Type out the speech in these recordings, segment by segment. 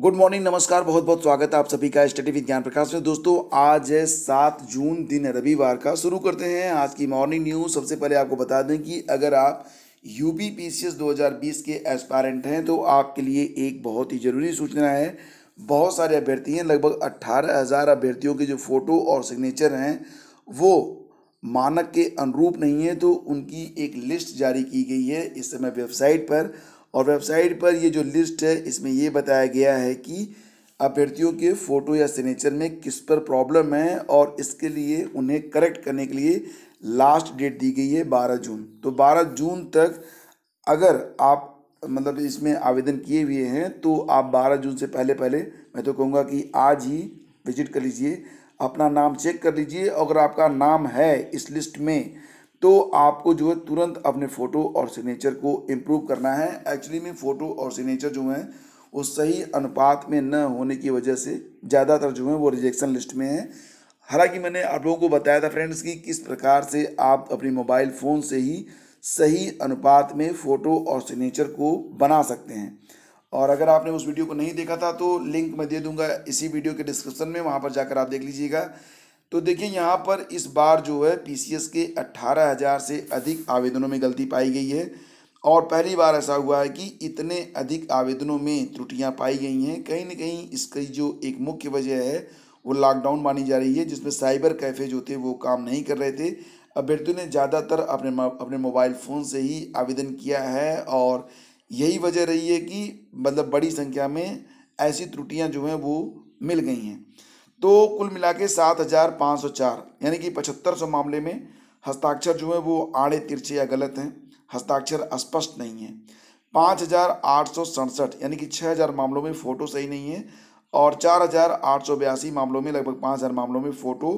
good morning नमस्कार बहुत बहुत स्वागत है आप सभी का स्टडी विद ज्ञान प्रकाश में दोस्तों आज है सात जून दिन रविवार का शुरू करते हैं आज की मॉर्निंग न्यूज़ सबसे पहले आपको बता दें कि अगर आप U P P C S दो हज़ार बीस के एस्पायरेंट हैं तो आपके लिए एक बहुत ही ज़रूरी सूचना है बहुत सारे अभ्यर्थी हैं लगभग अट्ठारह हज़ार अभ्यर्थियों के जो फ़ोटो और सिग्नेचर हैं वो मानक के अनुरूप नहीं है तो उनकी एक लिस्ट जारी की गई है इस समय वेबसाइट पर और वेबसाइट पर ये जो लिस्ट है इसमें ये बताया गया है कि अभ्यर्थियों के फ़ोटो या सिग्नेचर में किस पर प्रॉब्लम है और इसके लिए उन्हें करेक्ट करने के लिए लास्ट डेट दी गई है बारह जून तो बारह जून तक अगर आप मतलब इसमें आवेदन किए हुए हैं तो आप बारह जून से पहले पहले मैं तो कहूँगा कि आज ही विजिट कर लीजिए अपना नाम चेक कर लीजिए अगर आपका नाम है इस लिस्ट में तो आपको जो है तुरंत अपने फ़ोटो और सिग्नेचर को इम्प्रूव करना है एक्चुअली में फ़ोटो और सिग्नेचर जो है वो सही अनुपात में न होने की वजह से ज़्यादातर जो है वो रिजेक्शन लिस्ट में है हालांकि मैंने आप लोगों को बताया था फ्रेंड्स कि किस प्रकार से आप अपने मोबाइल फ़ोन से ही सही अनुपात में फ़ोटो और सिग्नेचर को बना सकते हैं और अगर आपने उस वीडियो को नहीं देखा था तो लिंक मैं दे दूंगा इसी वीडियो के डिस्क्रिप्शन में वहाँ पर जाकर आप देख लीजिएगा तो देखिए यहाँ पर इस बार जो है पीसीएस के 18,000 से अधिक आवेदनों में गलती पाई गई है और पहली बार ऐसा हुआ है कि इतने अधिक आवेदनों में त्रुटियाँ पाई गई हैं कहीं ना कहीं इसकी जो एक मुख्य वजह है वो लॉकडाउन मानी जा रही है जिसमें साइबर कैफ़े जो थे वो काम नहीं कर रहे थे अभ्यर्थियों ने ज़्यादातर अपने अपने मोबाइल फ़ोन से ही आवेदन किया है और यही वजह रही है कि मतलब बड़ी संख्या में ऐसी त्रुटियाँ जो हैं वो मिल गई हैं तो कुल मिला के सात हजार पाँच सौ चार यानी कि पचहत्तर सौ मामले में हस्ताक्षर जो है वो आड़े तिरछे या गलत हैं हस्ताक्षर स्पष्ट नहीं है पाँच हजार आठ सौ सड़सठ यानी कि छः हजार मामलों में फ़ोटो सही नहीं है और चार हजार आठ सौ बयासी मामलों में लगभग पाँच हजार मामलों में फ़ोटो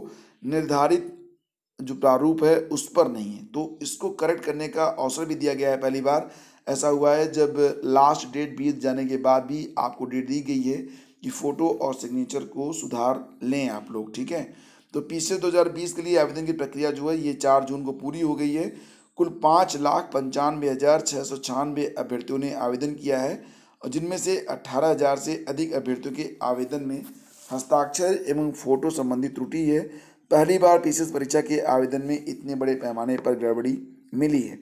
निर्धारित जो प्रारूप है उस पर नहीं है तो इसको करेक्ट करने का अवसर भी दिया गया है पहली बार ऐसा हुआ है जब लास्ट डेट बीत जाने के बाद भी आपको डेट दी गई है कि फ़ोटो और सिग्नेचर को सुधार लें आप लोग ठीक है तो पीछे 2020 के लिए आवेदन की प्रक्रिया जो है ये चार जून को पूरी हो गई है कुल पाँच लाख पंचानवे हज़ार छः सौ छियानवे अभ्यर्थियों ने आवेदन किया है और जिनमें से अठारह हज़ार से अधिक अभ्यर्थियों के आवेदन में हस्ताक्षर एवं फोटो संबंधी त्रुटि है पहली बार पीसीएस परीक्षा के आवेदन में इतने बड़े पैमाने पर गड़बड़ी मिली है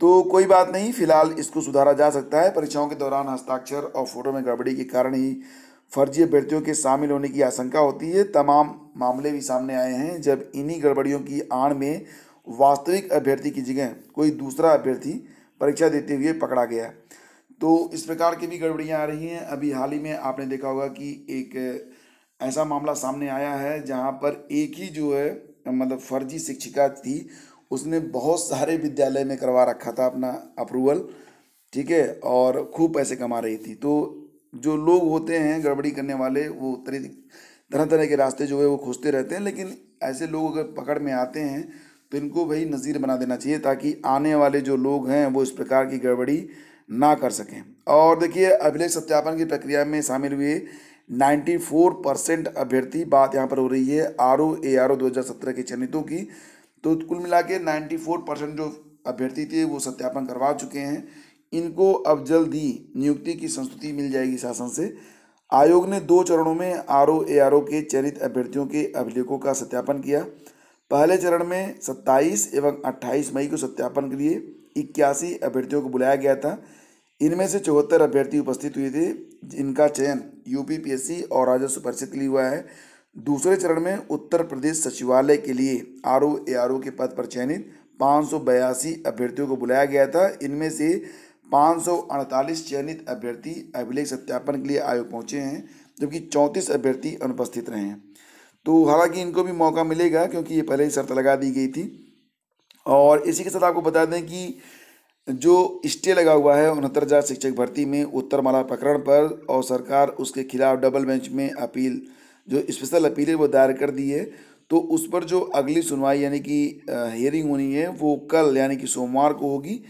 तो कोई बात नहीं फिलहाल इसको सुधारा जा सकता है परीक्षाओं के दौरान हस्ताक्षर और फोटो में गड़बड़ी के कारण ही फर्जी अभ्यर्थियों के शामिल होने की आशंका होती है तमाम मामले भी सामने आए हैं जब इन्हीं गड़बड़ियों की आड़ में वास्तविक अभ्यर्थी की जगह कोई दूसरा अभ्यर्थी परीक्षा देते हुए पकड़ा गया तो इस प्रकार की भी गड़बड़ियाँ आ रही हैं अभी हाल ही में आपने देखा होगा कि एक ऐसा मामला सामने आया है जहाँ पर एक ही जो है मतलब फर्जी शिक्षिका थी उसने बहुत सारे विद्यालय में करवा रखा था अपना अप्रूवल ठीक है और खूब पैसे कमा रही थी तो जो लोग होते हैं गड़बड़ी करने वाले वो तरह तरह तरह के रास्ते जो है वो खोजते रहते हैं लेकिन ऐसे लोग अगर पकड़ में आते हैं तो इनको भाई नज़ीर बना देना चाहिए ताकि आने वाले जो लोग हैं वो इस प्रकार की गड़बड़ी ना कर सकें और देखिए अभिलेख सत्यापन की प्रक्रिया में शामिल हुए 94 परसेंट अभ्यर्थी बात यहाँ पर हो रही है R O A R O दो हज़ार सत्रह के चयनितों की तो कुल मिला के नाइन्टी फोर परसेंट जो अभ्यर्थी थे वो सत्यापन करवा चुके हैं इनको अब जल्द ही नियुक्ति की संस्तुति मिल जाएगी शासन से आयोग ने दो चरणों में R O A R O के चयनित अभ्यर्थियों के अभिलेखों का सत्यापन किया पहले चरण में 27 एवं 28 मई को सत्यापन के लिए इक्यासी अभ्यर्थियों को बुलाया गया था इनमें से चौहत्तर अभ्यर्थी उपस्थित हुए थे जिनका चयन यूपी और राजस्व परिषद के लिए हुआ है दूसरे चरण में उत्तर प्रदेश सचिवालय के लिए R O A R O के पद पर चयनित पाँच अभ्यर्थियों को बुलाया गया था इनमें से 548 चयनित अभ्यर्थी अभिलेख सत्यापन के लिए आयोग पहुंचे हैं जबकि चौंतीस अभ्यर्थी अनुपस्थित रहे हैं तो हालांकि इनको भी मौका मिलेगा क्योंकि ये पहले ही शर्त लगा दी गई थी और इसी के साथ आपको बता दें कि जो स्टे लगा हुआ है उनहत्तर हज़ार शिक्षक भर्ती में उत्तरमाला प्रकरण पर और सरकार उसके खिलाफ डबल बेंच में अपील जो स्पेशल अपील है वो दायर कर दी है तो उस पर जो अगली सुनवाई यानी कि हियरिंग होनी है वो कल यानी कि सोमवार को होगी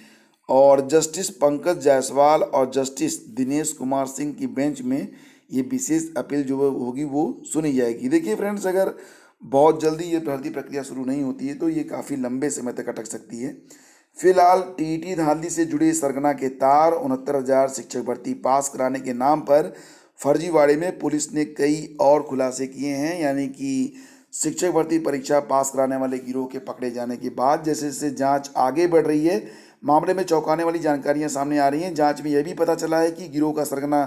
और जस्टिस पंकज जायसवाल और जस्टिस दिनेश कुमार सिंह की बेंच में ये विशेष अपील जो होगी वो सुनी जाएगी देखिए फ्रेंड्स अगर बहुत जल्दी ये भर्ती प्रक्रिया शुरू नहीं होती है तो ये काफ़ी लंबे समय तक अटक सकती है फिलहाल टी धांधली से जुड़े सरगना के तार उनहत्तर हजार शिक्षक भर्ती पास कराने के नाम पर फर्जीवाड़े में पुलिस ने कई और खुलासे किए हैं यानी कि शिक्षक भर्ती परीक्षा पास कराने वाले गिरोह के पकड़े जाने के बाद जैसे जैसे जाँच आगे बढ़ रही है मामले में चौंकाने वाली जानकारियां सामने आ रही हैं जांच में यह भी पता चला है कि गिरोह का सरगना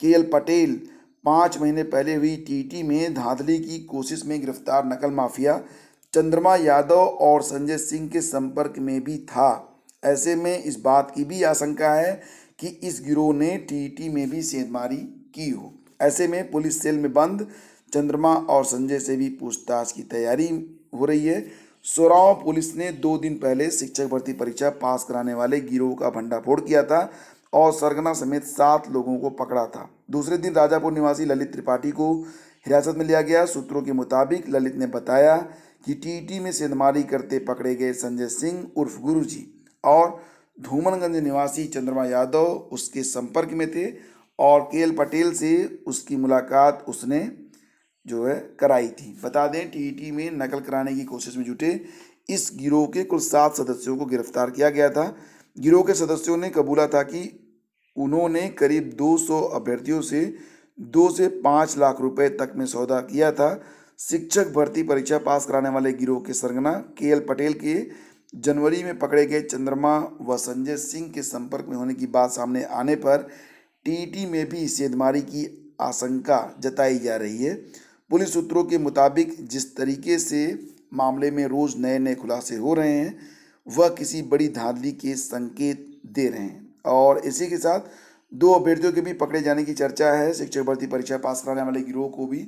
के एल पटेल पाँच महीने पहले हुई टीटी में धांधली की कोशिश में गिरफ्तार नकल माफिया चंद्रमा यादव और संजय सिंह के संपर्क में भी था ऐसे में इस बात की भी आशंका है कि इस गिरोह ने टीटी में भी सेंधमारी की हो ऐसे में पुलिस सेल में बंद चंद्रमा और संजय से भी पूछताछ की तैयारी हो रही है सोराव पुलिस ने दो दिन पहले शिक्षक भर्ती परीक्षा पास कराने वाले गिरोह का भंडाफोड़ किया था और सरगना समेत सात लोगों को पकड़ा था दूसरे दिन राजापुर निवासी ललित त्रिपाठी को हिरासत में लिया गया सूत्रों के मुताबिक ललित ने बताया कि टीटी में सेंधमारी करते पकड़े गए संजय सिंह उर्फ गुरुजी और धूमनगंज निवासी चंद्रमा यादव उसके संपर्क में थे और के एल पटेल से उसकी मुलाकात उसने जो है कराई थी बता दें टी में नकल कराने की कोशिश में जुटे इस गिरोह के कुल सात सदस्यों को गिरफ्तार किया गया था गिरोह के सदस्यों ने कबूला था कि उन्होंने करीब 200 अभ्यर्थियों से दो से पाँच लाख रुपए तक में सौदा किया था शिक्षक भर्ती परीक्षा पास कराने वाले गिरोह के सरगना के एल पटेल के जनवरी में पकड़े गए चंद्रमा व संजय सिंह के संपर्क में होने की बात सामने आने पर टीटी में भी सेधमारी की आशंका जताई जा रही है पुलिस सूत्रों के मुताबिक जिस तरीके से मामले में रोज नए नए खुलासे हो रहे हैं वह किसी बड़ी धांधली के संकेत दे रहे हैं और इसी के साथ दो अभ्यर्थियों के भी पकड़े जाने की चर्चा है शिक्षक भर्ती परीक्षा पास कराने वाले गिरोह को भी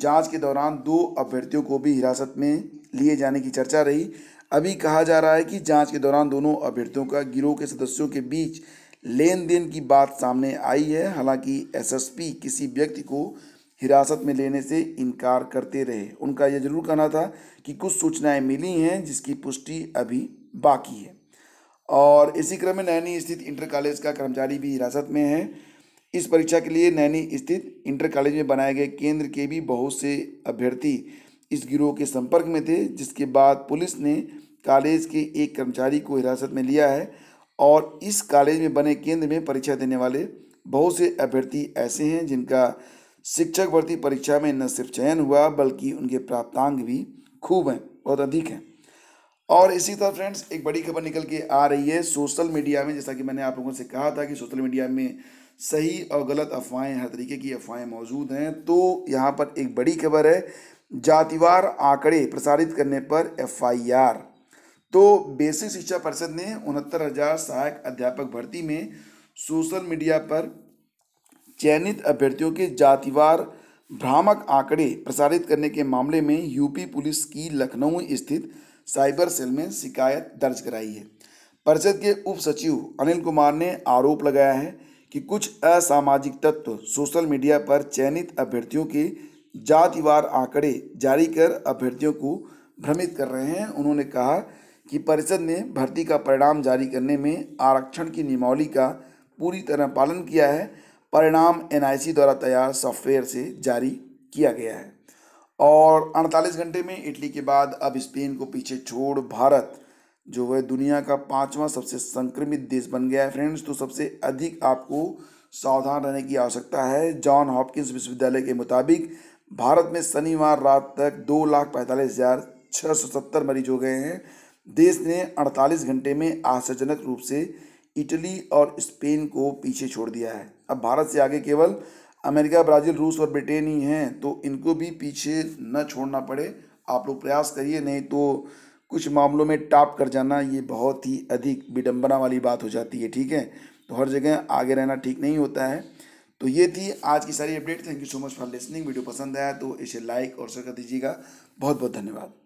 जांच के दौरान दो अभ्यर्थियों को भी हिरासत में लिए जाने की चर्चा रही अभी कहा जा रहा है कि जांच के दौरान दोनों अभ्यर्थियों का गिरोह के सदस्यों के बीच लेन देन की बात सामने आई है हालांकि एसएसपी किसी व्यक्ति को हिरासत में लेने से इनकार करते रहे उनका यह जरूर कहना था कि कुछ सूचनाएं मिली हैं जिसकी पुष्टि अभी बाकी है और इसी क्रम में नैनी स्थित इंटर कॉलेज का कर्मचारी भी हिरासत में है इस परीक्षा के लिए नैनी स्थित इंटर कॉलेज में बनाए गए केंद्र के भी बहुत से अभ्यर्थी इस गिरोह के संपर्क में थे जिसके बाद पुलिस ने कॉलेज के एक कर्मचारी को हिरासत में लिया है और इस कॉलेज में बने केंद्र में परीक्षा देने वाले बहुत से अभ्यर्थी ऐसे हैं जिनका शिक्षक भर्ती परीक्षा में न सिर्फ चयन हुआ बल्कि उनके प्राप्तांक भी खूब हैं बहुत अधिक हैं और इसी तरह फ्रेंड्स एक बड़ी खबर निकल के आ रही है सोशल मीडिया में जैसा कि मैंने आप लोगों से कहा था कि सोशल मीडिया में सही और गलत अफवाहें हर तरीके की अफवाहें मौजूद हैं तो यहाँ पर एक बड़ी खबर है जातिवार आंकड़े प्रसारित करने पर एफआईआर तो बेसिक शिक्षा परिषद ने उनहत्तर हजार सहायक अध्यापक भर्ती में सोशल मीडिया पर चयनित अभ्यर्थियों के जातिवार भ्रामक आंकड़े प्रसारित करने के मामले में यूपी पुलिस की लखनऊ स्थित साइबर सेल में शिकायत दर्ज कराई है परिषद के उप सचिव अनिल कुमार ने आरोप लगाया है कि कुछ असामाजिक तत्व सोशल मीडिया पर चयनित अभ्यर्थियों के जातिवार आंकड़े जारी कर अभ्यर्थियों को भ्रमित कर रहे हैं उन्होंने कहा कि परिषद ने भर्ती का परिणाम जारी करने में आरक्षण की नियमावली का पूरी तरह पालन किया है परिणाम एनआईसी द्वारा तैयार सॉफ्टवेयर से जारी किया गया है और 48 घंटे में इटली के बाद अब स्पेन को पीछे छोड़ भारत जो है दुनिया का पांचवा सबसे संक्रमित देश बन गया है फ्रेंड्स तो सबसे अधिक आपको सावधान रहने की आवश्यकता है जॉन हॉपकिंस विश्वविद्यालय के मुताबिक भारत में शनिवार रात तक दो लाख पैंतालीस हज़ार छः सौ सत्तर मरीज हो गए हैं देश ने 48 घंटे में आश्चर्यजनक रूप से इटली और स्पेन को पीछे छोड़ दिया है अब भारत से आगे केवल अमेरिका ब्राज़ील रूस और ब्रिटेन ही हैं तो इनको भी पीछे न छोड़ना पड़े आप लोग प्रयास करिए नहीं तो कुछ मामलों में टाप कर जाना ये बहुत ही अधिक विडम्बना वाली बात हो जाती है ठीक है तो हर जगह आगे रहना ठीक नहीं होता है तो ये थी आज की सारी update thank you so much for listening video पसंद आया तो इसे लाइक और शेयर कर दीजिएगा बहुत बहुत धन्यवाद